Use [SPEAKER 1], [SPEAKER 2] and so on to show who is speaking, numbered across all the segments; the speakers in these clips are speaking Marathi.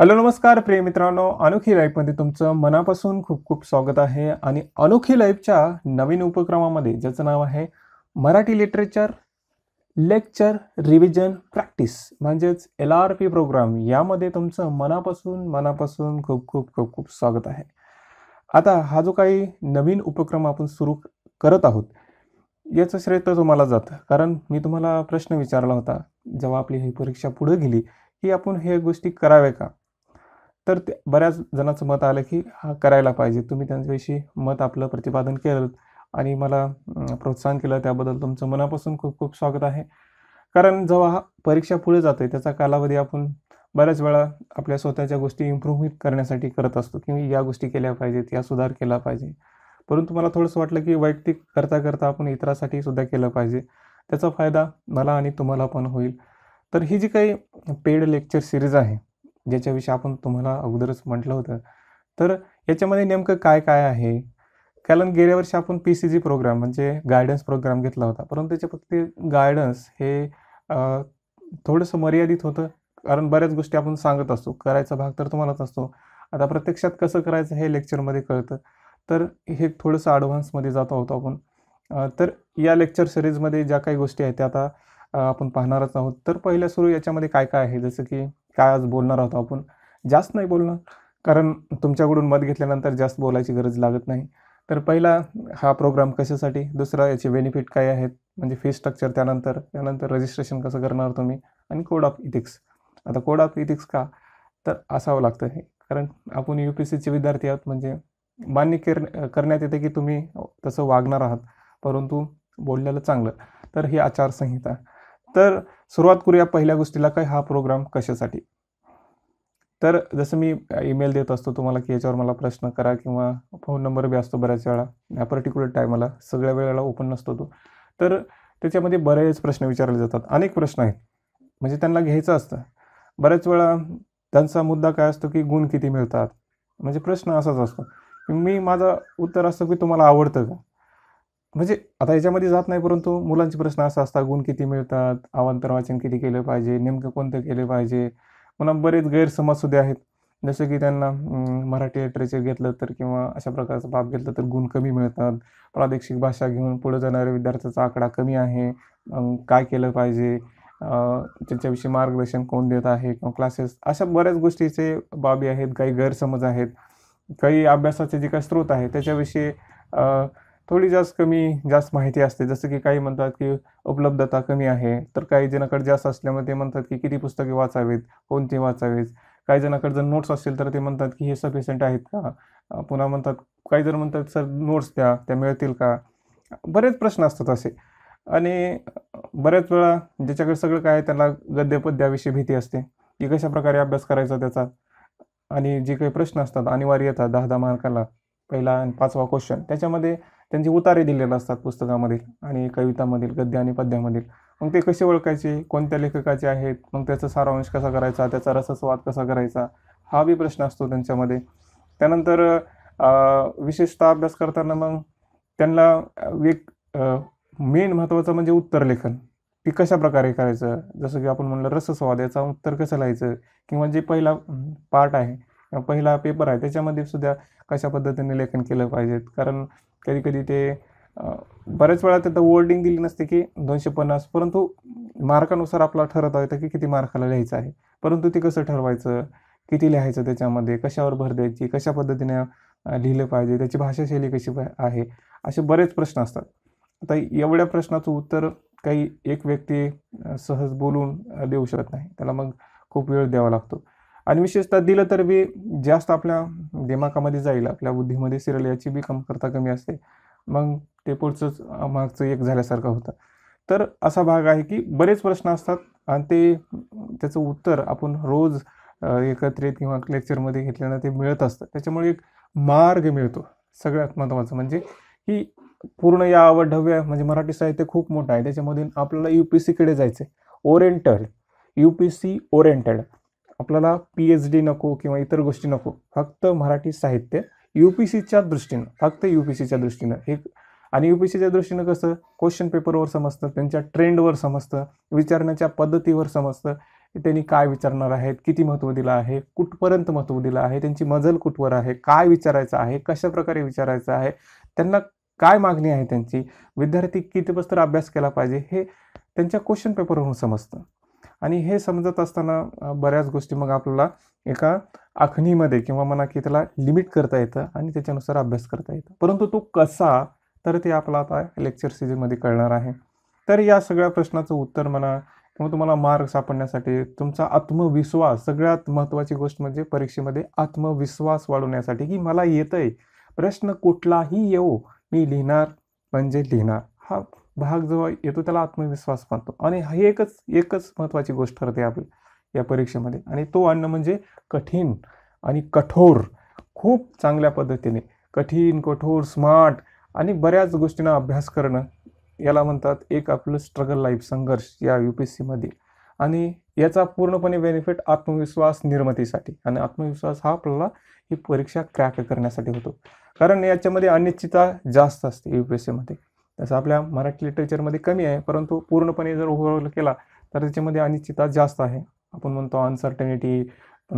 [SPEAKER 1] हॅलो नमस्कार प्रिय मित्रांनो अनोखी लाईफमध्ये तुमचं मनापासून खूप खूप स्वागत आहे आणि अनोखी लाईफच्या नवीन उपक्रमामध्ये ज्याचं नाव आहे Marathi literature lecture revision practice म्हणजेच एल आर पी प्रोग्राम यामध्ये तुमचं मनापासून मनापासून खूप खूप खूप खूप स्वागत आहे आता हा जो काही नवीन उपक्रम आपण सुरू करत आहोत याचं श्रेय तर तुम्हाला जातं कारण मी तुम्हाला प्रश्न विचारला होता जेव्हा आपली ही परीक्षा पुढे गेली की आपण हे गोष्टी कराव्या का तर ते बऱ्याच जणांचं मत आलं की हा करायला पाहिजे तुम्ही त्यांच्याविषयी मत आपलं प्रतिपादन केलं आणि मला प्रोत्साहन केलं त्याबद्दल तुमचं मनापासून खूप खूप स्वागत आहे कारण जेव्हा हा परीक्षा पुढे जाते त्याचा कालावधी आपण बऱ्याच वेळा आपल्या स्वतःच्या गोष्टी इम्प्रूव्ह करण्यासाठी करत असतो की या गोष्टी केल्या पाहिजेत या सुधार केला पाहिजे परंतु मला थोडंसं वाटलं की वैयक्तिक करता करता आपण इतरासाठी सुद्धा केलं पाहिजे त्याचा फायदा मला आणि तुम्हाला पण होईल तर ही जी काही पेड लेक्चर सिरीज आहे ज्याच्याविषयी आपण तुम्हाला अगोदरच म्हटलं होतं तर याच्यामध्ये नेमकं काय काय आहे कारण गेल्या वर्षी आपण पी सी जी प्रोग्राम म्हणजे गायडन्स प्रोग्राम घेतला होता परंतु त्याच्या फक्त गायडन्स हे थोडंसं मर्यादित होतं कारण बऱ्याच गोष्टी आपण सांगत असतो करायचा भाग तर तुम्हालाच असतो आता प्रत्यक्षात कसं करायचं हे लेक्चरमध्ये कळतं तर हे थोडंसं ॲडव्हान्समध्ये जातो होतो आपण तर या लेक्चर सिरीजमध्ये ज्या काही गोष्टी आहेत त्या आता आपण पाहणारच आहोत तर पहिल्या सुरू याच्यामध्ये काय काय आहे जसं की काय आज बोलणार आहोत आपण जास्त नाही बोलणार कारण तुमच्याकडून मत घेतल्यानंतर जास्त बोलायची गरज लागत नाही तर पहिला हा प्रोग्राम कशासाठी दुसरा याचे बेनिफिट काय आहेत म्हणजे फी स्ट्रक्चर त्यानंतर त्यानंतर रजिस्ट्रेशन कसं करणार तुम्ही आणि कोड ऑफ इथिक्स आता कोड ऑफ इथिक्स का तर असावं लागतं हे कारण आपण यू पी सीचे विद्यार्थी आहोत म्हणजे मान्य कर करण्यात येते की तुम्ही तसं वागणार आहात परंतु बोललेलं चांगलं तर ही आचारसंहिता तर सुरुवात करूया पहिल्या गोष्टीला काय हा प्रोग्राम कशासाठी तर जसं मी ईमेल देत असतो तुम्हाला की याच्यावर मला प्रश्न करा किंवा फोन नंबर बी असतो बऱ्याच वेळा या पर्टिक्युलर टायमाला सगळ्या वेळेला ओपन नसतो तो तर त्याच्यामध्ये बरेच प्रश्न विचारले जातात अनेक प्रश्न आहेत म्हणजे त्यांना घ्यायचं असतं बऱ्याच वेळा त्यांचा मुद्दा काय असतो की गुण किती मिळतात म्हणजे प्रश्न असाच असतो मी माझं उत्तर असतं की तुम्हाला आवडतं का म्हणजे आता याच्यामध्ये जात नाही परंतु मुलांचे प्रश्न असा असतात गुण किती मिळतात अवांतर वाचन किती केलं पाहिजे नेमकं कोणतं केलं पाहिजे पुन्हा बरेच सुद्धा आहेत जसं की त्यांना मराठी लिटरेचर घेतलं तर किंवा अशा प्रकारचा बाब घेतलं तर गुण कमी मिळतात प्रादेशिक भाषा घेऊन पुढे जाणाऱ्या विद्यार्थ्याचा आकडा कमी आहे काय केलं पाहिजे त्यांच्याविषयी मार्गदर्शन कोण देत आहे किंवा क्लासेस अशा बऱ्याच गोष्टीचे बाबी आहेत काही गैरसमज आहेत काही अभ्यासाचे जे काही स्रोत आहेत त्याच्याविषयी थोडी जास्त कमी जास्त माहिती असते जसं की काही म्हणतात की उपलब्धता कमी आहे तर काही जणांकडे जास्त असल्यामुळे ते म्हणतात की किती पुस्तके वाचावीत कोणती वाचावीत काही जणांकडे जर नोट्स असतील तर ते म्हणतात की हे सफिशियंट आहेत का पुन्हा म्हणतात काही जण म्हणतात सर नोट्स द्या त्या मिळतील का बरेच प्रश्न असतात असे आणि बऱ्याच वेळा ज्याच्याकडे सगळं काय त्याला गद्यपद्याविषयी भीती असते की कशा प्रकारे अभ्यास करायचा त्याचा आणि जे काही प्रश्न असतात अनिवार्य येतात दहा दहा मार्काला पहिला आणि पाचवा क्वेश्चन त्याच्यामध्ये त्यांचे उतारे दिलेले असतात पुस्तकामधील आणि कवितामधील गद्य आणि पद्यामधील मग ते कसे ओळखायचे कोणत्या लेखकाचे आहेत मग त्याचा सारांश कसा करायचा त्याचा रसस्वाद कसा करायचा हा बी प्रश्न असतो त्यांच्यामध्ये त्यानंतर विशेषतः अभ्यास करताना मग त्यांना एक मेन महत्त्वाचं म्हणजे उत्तर लेखन ते कशा प्रकारे करायचं जसं की आपण म्हणलं रसस्वाद याचा उत्तर कसं लिहायचं किंवा जे पहिला पार्ट आहे पहिला पेपर आहे त्याच्यामध्ये सुद्धा कशा पद्धतीने लेखन केलं पाहिजेत कारण कधी कधी ते बऱ्याच वेळा त्यांना वर्डिंग दिली नसते की दोनशे पन्नास परंतु मार्कानुसार आपला ठरत आहे की किती मार्काला लिहायचं आहे परंतु ते कसं ठरवायचं किती लिहायचं त्याच्यामध्ये कशावर भर द्यायची कशा पद्धतीने लिहिलं पाहिजे त्याची भाषाशैली कशी आहे असे बरेच प्रश्न असतात आता एवढ्या प्रश्नाचं उत्तर काही एक व्यक्ती सहज बोलून देऊ शकत नाही त्याला मग खूप वेळ द्यावा लागतो आणि विशेषतः दिलं तर बी जास्त आपल्या दिमागामध्ये जाईल आपल्या बुद्धीमध्ये सिरल याची बी कमतरता करता कमी असते मग ते पुढचंच मागचं एक झाल्यासारखं होतं तर असा भाग आहे की बरेच प्रश्न असतात आणि ते त्याचं उत्तर आपण रोज एकत्रित किंवा लेक्चरमध्ये घेतल्यानं ते मिळत असतं त्याच्यामुळे एक मार्ग मिळतो सगळ्यात महत्त्वाचं म्हणजे की पूर्ण या आवडव्य म्हणजे मराठी साहित्य खूप मोठं आहे त्याच्यामधून आपल्याला यू पी सीकडे जायचं आहे oriental U P C oriented आपल्याला पी एच डी नको किंवा इतर गोष्टी नको फक्त मराठी साहित्य यू पी सीच्या दृष्टीनं फक्त यू पी सीच्या दृष्टीनं हे आणि यू पी सीच्या दृष्टीनं कसं क्वेश्चन पेपरवर समजतं त्यांच्या ट्रेंडवर समजतं विचारण्याच्या पद्धतीवर समजतं त्यांनी काय विचारणार आहेत किती महत्त्व दिलं आहे कुठपर्यंत महत्त्व दिलं आहे त्यांची मजल कुठवर आहे काय विचारायचं आहे कशा प्रकारे विचारायचं आहे त्यांना काय मागणी आहे त्यांची विद्यार्थी किती बस्तर अभ्यास केला पाहिजे हे त्यांच्या क्वेश्चन पेपरवरून समजतं आणि हे समजत असताना बऱ्याच गोष्टी मग आपल्याला एका आखणीमध्ये किंवा म्हणा की त्याला लिमिट करता येतं आणि त्याच्यानुसार अभ्यास करता येतं परंतु तो कसा तर ते आपला आता लेक्चर सिरीजमध्ये कळणार आहे तर या सगळ्या प्रश्नाचं उत्तर म्हणा किंवा तुम्हाला मार्ग सापडण्यासाठी तुमचा आत्मविश्वास सगळ्यात महत्त्वाची गोष्ट म्हणजे परीक्षेमध्ये आत्मविश्वास वाढवण्यासाठी की मला येतंय प्रश्न कुठलाही येऊ मी लिहिणार म्हणजे लिहिणार हा भाग जो येतो त्याला आत्मविश्वास मानतो आणि ही एकच एकच महत्त्वाची गोष्ट ठरते आपली या परीक्षेमध्ये आणि तो अन्न म्हणजे कठीण आणि कठोर खूप चांगल्या पद्धतीने कठीण कठोर स्मार्ट आणि बऱ्याच गोष्टींना अभ्यास करणं याला म्हणतात एक आपलं स्ट्रगल लाईफ संघर्ष या यू पी एस सीमध्ये आणि याचा पूर्णपणे बेनिफिट आत्मविश्वास निर्मितीसाठी आणि आत्मविश्वास हा आपल्याला ही परीक्षा क्रॅक करण्यासाठी होतो कारण याच्यामध्ये अनिश्चितता जास्त असते यू पी एस सीमध्ये तसं आपल्या मराठी लिटरेचरमध्ये कमी आहे परंतु पूर्णपणे जर ओव्हरऑल केला तर त्याच्यामध्ये अनिश्चितता जास्त आहे आपण म्हणतो अनसर्टनिटी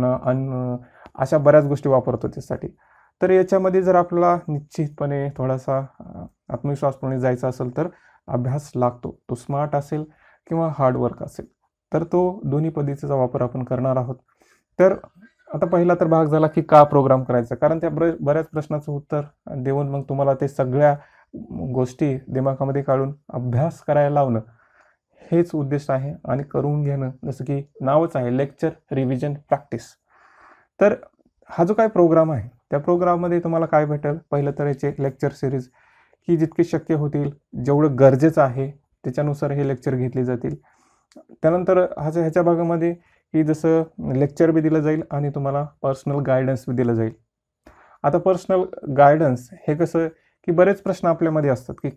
[SPEAKER 1] अन अशा बऱ्याच गोष्टी वापरतो त्यासाठी तर याच्यामध्ये जर आपल्याला निश्चितपणे थोडासा आत्मविश्वासपणे जायचा असेल तर अभ्यास लागतो तो स्मार्ट असेल किंवा हार्डवर्क असेल तर तो दोन्ही पद्धतीचा वापर आपण करणार आहोत तर आता पहिला तर भाग झाला की का प्रोग्राम करायचा कारण त्या ब्र बऱ्याच प्रश्नाचं उत्तर देऊन मग तुम्हाला ते सगळ्या गोष्टी दिमागामध्ये काढून अभ्यास करायला लावणं हेच उद्देश आहे आणि करून घेणं जसं की नावच आहे लेक्चर रिव्हिजन प्रॅक्टिस तर हा जो काय प्रोग्राम आहे त्या प्रोग्राममध्ये तुम्हाला काय भेटेल पहिलं तर याचे लेक्चर सिरीज की जितके शक्य होतील जेवढं गरजेचं आहे त्याच्यानुसार हे लेक्चर घेतले जातील त्यानंतर हा ह्याच्या भागामध्ये की जसं लेक्चर बी दिलं जाईल आणि तुम्हाला पर्सनल गायडन्स बी दिलं जाईल आता पर्सनल गायडन्स हे कसं की बरेच प्रश्न आपल्यामध्ये असतात की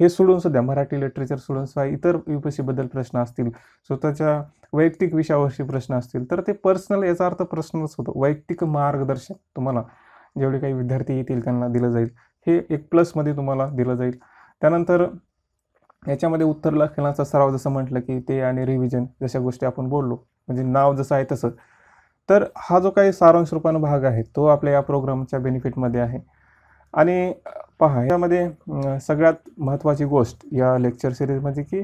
[SPEAKER 1] हे सोडून सुद्धा मराठी लिटरेचर सोडून सुद्धा इतर यू पी सीबद्दल प्रश्न असतील स्वतःच्या वैयक्तिक विषयावरची प्रश्न असतील तर ते पर्सनल याचा अर्थ प्रश्नच होतो वैयक्तिक मार्गदर्शन तुम्हाला जेवढे काही विद्यार्थी येतील त्यांना दिलं जाईल हे एक प्लसमध्ये तुम्हाला दिलं जाईल त्यानंतर याच्यामध्ये उत्तर लक्षणाचा सराव जसं म्हटलं की ते आणि रिव्हिजन जशा गोष्टी आपण बोललो म्हणजे नाव जसं आहे तसं तर हा जो काही सारांश रूपानं भाग आहे तो आपल्या या प्रोग्रामच्या बेनिफिटमध्ये आहे आणि पहा यामध्ये सगळ्यात महत्त्वाची गोष्ट या लेक्चर सिरीजमध्ये की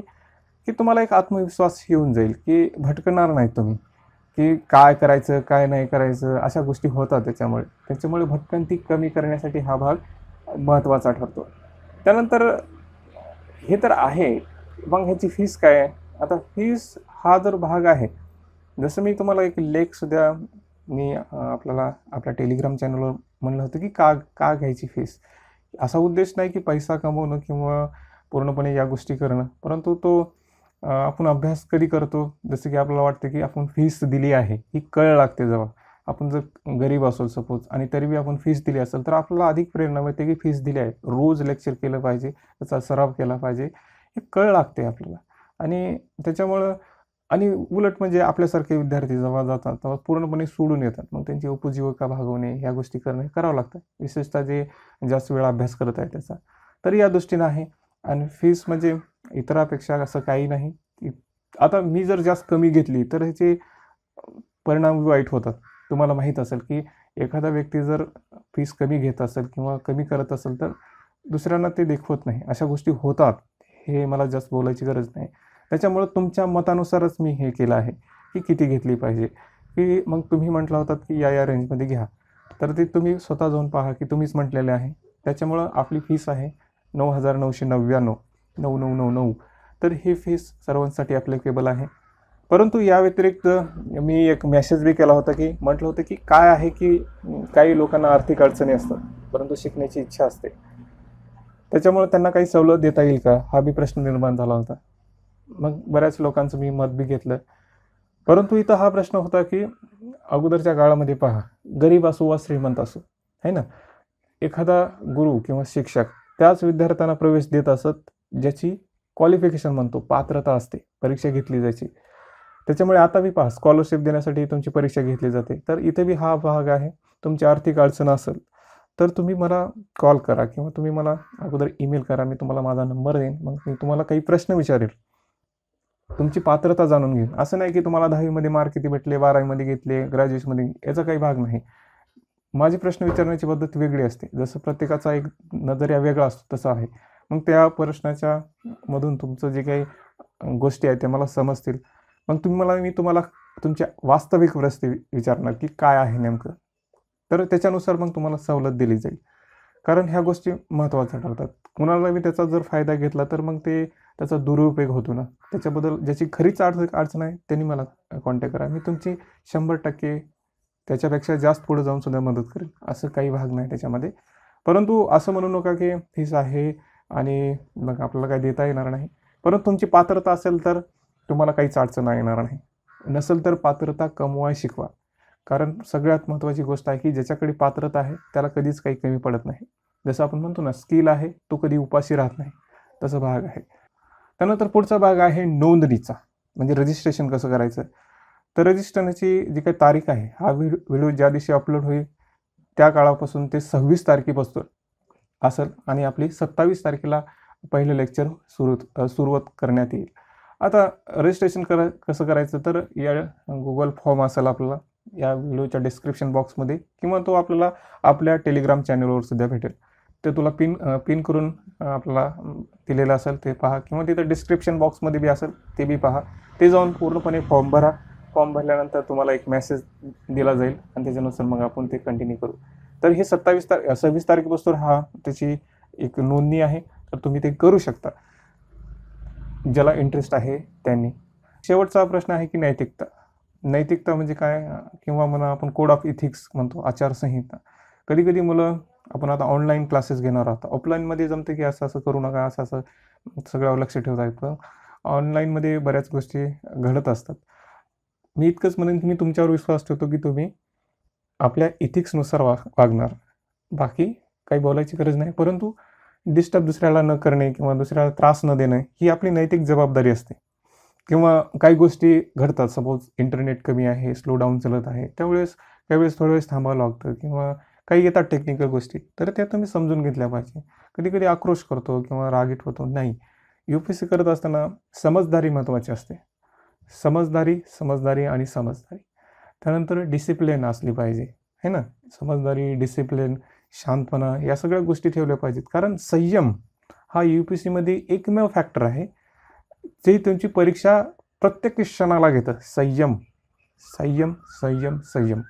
[SPEAKER 1] की तुम्हाला एक आत्मविश्वास येऊन जाईल की भटकणार नाही तुम्ही की काय करायचं काय नाही करायचं अशा गोष्टी होतात त्याच्यामुळे त्याच्यामुळे भटकंती कमी करण्यासाठी हा भाग महत्त्वाचा ठरतो त्यानंतर हे तर आहे मग ह्याची फीस काय आहे आता फीस हा जर भाग आहे जसं मी तुम्हाला एक लेखसुद्धा मी आपल्याला आपल्या टेलिग्राम चॅनलवर म्हणलं होतं की का का घ्यायची फीस असा उद्देश नाही की पैसा कमवणं किंवा पूर्णपणे या गोष्टी करणं परंतु तो आपण अभ्यास कधी करतो जसं की आपल्याला वाटतं की आपण फीस दिली आहे ही कळ लागते जेव्हा आपण जर गरीब असो सपोज आणि तरी बी आपण फीस दिली असेल तर आपल्याला अधिक प्रेरणा मिळते की फीस दिली आहे रोज लेक्चर केलं पाहिजे त्याचा सराव केला पाहिजे हे कळ लागते आपल्याला आणि त्याच्यामुळं आणि उलट म्हणजे आपल्यासारखे विद्यार्थी जेव्हा जातात तेव्हा पूर्णपणे सोडून येतात मग त्यांची उपजीविका भागवणे ह्या गोष्टी करणे करावं लागतं विशेषतः जे जास्त वेळा अभ्यास करत आहे त्याचा तर या दृष्टीनं आहे आणि फीस म्हणजे इतरापेक्षा असं काही नाही आता मी जर जास्त कमी घेतली तर ह्याचे परिणाम वाईट होतात तुम्हाला माहीत असेल की एखादा व्यक्ती जर फीस कमी घेत असेल किंवा कमी करत असेल तर दुसऱ्यांना ते देखवत नाही अशा गोष्टी होतात हे मला जास्त बोलायची गरज नाही त्याच्यामुळं तुमच्या मतानुसारच मी हे केलं आहे की किती घेतली पाहिजे की मग तुम्ही म्हटला होतात की या या रेंजमध्ये घ्या तर ते तुम्ही स्वतः जाऊन पहा की तुम्हीच म्हटलेले आहे त्याच्यामुळं आपली फीस आहे नऊ हजार नऊशे नव्याण्णव नऊ नऊ नऊ नऊ तर ही फीस सर्वांसाठी अप्लिकेबल आहे परंतु या व्यतिरिक्त मी एक मेसेज बी केला होता की म्हटलं होतं की काय आहे की काही लोकांना आर्थिक अडचणी असतात परंतु शिकण्याची इच्छा असते त्याच्यामुळे त्यांना काही सवलत देता येईल का हा बी प्रश्न निर्माण झाला होता मग बऱ्याच लोकांचं मी मत बी घेतलं परंतु इथं हा प्रश्न होता की अगोदरच्या काळामध्ये पहा गरीब असो वा श्रीमंत असो है ना एखादा गुरु किंवा शिक्षक त्याच विद्यार्थ्यांना प्रवेश देत असत ज्याची क्वालिफिकेशन म्हणतो पात्रता असते परीक्षा घेतली जायची त्याच्यामुळे आता बी पहा स्कॉलरशिप देण्यासाठी तुमची परीक्षा घेतली जाते तर इथे बी हा भाग आहे तुमची आर्थिक अडचण असेल तर तुम्ही मला कॉल करा किंवा तुम्ही मला अगोदर ईमेल करा मी तुम्हाला माझा नंबर देईन मग मी तुम्हाला काही प्रश्न विचारेल तुमची पात्रता जाणून घेईन असं नाही की तुम्हाला दहावीमध्ये मार्क किती भेटले बारावीमध्ये घेतले ग्रॅज्युएशनमध्ये याचा काही भाग नाही माझे प्रश्न विचारण्याची पद्धत वेगळी असते जसं प्रत्येकाचा एक नजरिया वेगळा असतो तसा आहे मग त्या प्रश्नाच्या मधून तुमचं जे काही गोष्टी आहेत त्या मला समजतील मग तुम्ही मला मी तुम्हाला तुमच्या वास्तविक वरस्ती विचारणार की काय आहे नेमकं तर त्याच्यानुसार मग तुम्हाला सवलत दिली जाईल कारण ह्या गोष्टी महत्त्वाच्या ठरतात कुणाला मी त्याचा जर फायदा घेतला तर मग ते त्याचा दुरुपयोग होतो ना त्याच्याबद्दल ज्याची खरीच अडचण अडचण आहे त्यांनी मला कॉन्टॅक्ट करा मी तुमची शंभर टक्के त्याच्यापेक्षा जास्त पुढे जाऊन सुद्धा मदत करेन असं काही भाग नाही त्याच्यामध्ये परंतु असं म्हणू नका की फीस आहे आणि मग आपल्याला काही देता येणार नाही परंतु तुमची पात्रता असेल तर तुम्हाला काहीच अडचण येणार नाही नसेल तर पात्रता कमवाय शिकवा कारण सगळ्यात महत्त्वाची गोष्ट आहे की ज्याच्याकडे पात्रता आहे त्याला कधीच काही कमी पडत नाही जसं आपण म्हणतो ना स्किल आहे तो कधी उपाशी राहत नाही तसं भाग आहे त्यानंतर पुढचा भाग आहे नोंदणीचा म्हणजे रजिस्ट्रेशन कसं करायचं तर रजिस्ट्रेशनची जी काही तारीख आहे हा व्हिडिओ ज्या दिवशी अपलोड होईल त्या काळापासून ते सव्वीस तारखेपासून असेल आणि आपली सत्तावीस तारखेला पहिलं लेक्चर सुरू सुरुवात करण्यात येईल आता रजिस्ट्रेशन करा कसं करायचं तर या गुगल फॉर्म असेल आपल्याला या व्हिडिओच्या डिस्क्रिप्शन बॉक्समध्ये किंवा तो आपल्याला आपल्या टेलिग्राम चॅनलवर सुद्धा भेटेल ते तुला पिन पिन करून आपल्याला दिलेलं असेल ते पहा किंवा तिथं डिस्क्रिप्शन बॉक्समध्ये बी असेल ते बी पहा ते जाऊन पूर्णपणे फॉर्म भरा फॉर्म भरल्यानंतर तुम्हाला एक मेसेज दिला जाईल आणि त्याच्यानुसार मग आपण ते कंटिन्यू करू तर हे सत्तावीस तार सव्वीस तारखेपासून हा त्याची एक नोंदणी आहे तर तुम्ही ते करू शकता ज्याला इंटरेस्ट आहे त्यांनी शेवटचा प्रश्न आहे की नैतिकता नैतिकता म्हणजे काय किंवा म्हणा आपण कोड ऑफ इथिक्स म्हणतो आचारसंहिता कधी कधी मुलं आपण आता ऑनलाईन क्लासेस घेणार आहोत ऑफलाईनमध्ये जमते की असं असं करू नका असं असं सगळं लक्ष ठेवता येतं ऑनलाईनमध्ये बऱ्याच गोष्टी घडत असतात मी इतकंच म्हणेन की मी तुमच्यावर विश्वास ठेवतो की तुम्ही आपल्या इथिक्सनुसार वा वागणार बाकी काही बोलायची गरज नाही परंतु डिस्टर्ब दुसऱ्याला न करणे किंवा दुसऱ्याला त्रास न देणे ही आपली नैतिक जबाबदारी असते किंवा काही गोष्टी घडतात सपोज इंटरनेट कमी आहे स्लो डाऊन चालत आहे त्यावेळेस वेळेस थोड्या वेळेस थांबावं लागतं किंवा काही येतात टेक्निकल गोष्टी तर त्या तुम्ही समजून घेतल्या पाहिजे कधी कधी आक्रोश करतो किंवा रागीट होतो नाही यू पी सी करत असताना समजदारी महत्त्वाची असते समजदारी समजदारी आणि समजदारी त्यानंतर डिसिप्लिन असली पाहिजे है ना समजदारी डिसिप्लिन शांतपणा या सगळ्या गोष्टी ठेवल्या पाहिजेत कारण संयम हा यू पी सीमध्ये एकमेव फॅक्टर आहे जे तुमची परीक्षा प्रत्येक क्षणाला घेतं संयम संयम संयम संयम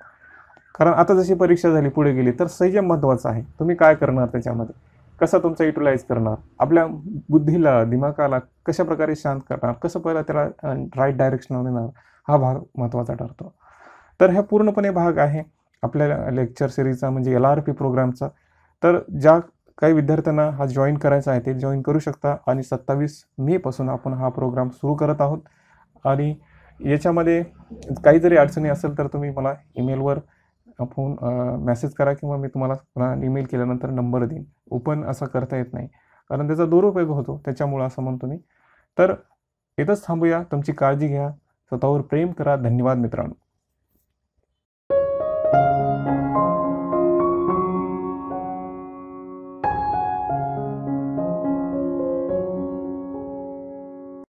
[SPEAKER 1] कारण आता जशी परीक्षा झाली पुढे गेली तर संयम महत्त्वाचा आहे तुम्ही काय करणार त्याच्यामध्ये कसा तुमचा युटिलाइज करणार आपल्या बुद्धीला दिमागाला कशा प्रकारे शांत करणार कसं पहिला त्याला राईट डायरेक्शन देणार हा भाग महत्त्वाचा ठरतो तर हा पूर्णपणे भाग आहे आपल्या लेक्चर सिरीजचा म्हणजे एल आर पी प्रोग्रामचा तर ज्या काही विद्यार्थ्यांना हा जॉईन करायचा आहे ते जॉईन करू शकता आणि सत्तावीस मेपासून आपण हा प्रोग्राम सुरू करत आहोत आणि याच्यामध्ये काही जरी अडचणी असेल तर तुम्ही मला ईमेलवर फोन मेसेज करा किंवा मी तुम्हाला पुन्हा ईमेल केल्यानंतर नंबर देईन ओपन असा करता येत नाही कारण त्याचा दुरुपयोग होतो त्याच्यामुळं असं म्हणतो मी तर येतच थांबूया तुमची काळजी घ्या स्वतःवर प्रेम करा धन्यवाद मित्रांनो